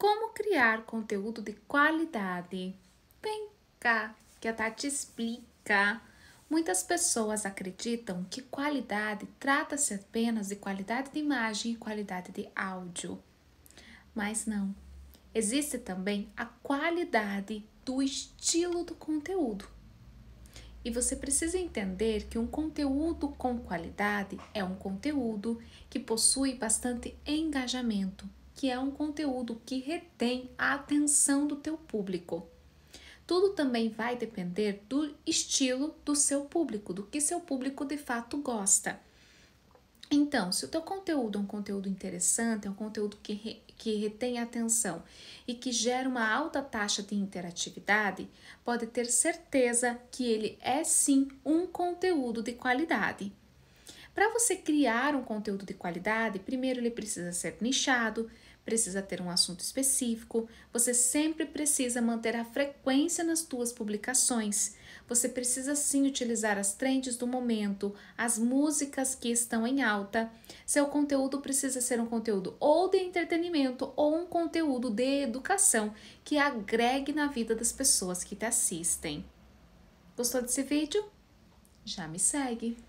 Como criar conteúdo de qualidade? Vem cá, que a Tati explica. Muitas pessoas acreditam que qualidade trata-se apenas de qualidade de imagem e qualidade de áudio. Mas não. Existe também a qualidade do estilo do conteúdo. E você precisa entender que um conteúdo com qualidade é um conteúdo que possui bastante engajamento, que é um conteúdo que retém a atenção do teu público. Tudo também vai depender do estilo do seu público, do que seu público de fato gosta. Então, se o teu conteúdo é um conteúdo interessante, é um conteúdo que, re, que retém a atenção e que gera uma alta taxa de interatividade, pode ter certeza que ele é sim um conteúdo de qualidade. Para você criar um conteúdo de qualidade, primeiro ele precisa ser nichado, precisa ter um assunto específico, você sempre precisa manter a frequência nas suas publicações. Você precisa sim utilizar as trends do momento, as músicas que estão em alta. Seu conteúdo precisa ser um conteúdo ou de entretenimento ou um conteúdo de educação que agregue na vida das pessoas que te assistem. Gostou desse vídeo? Já me segue!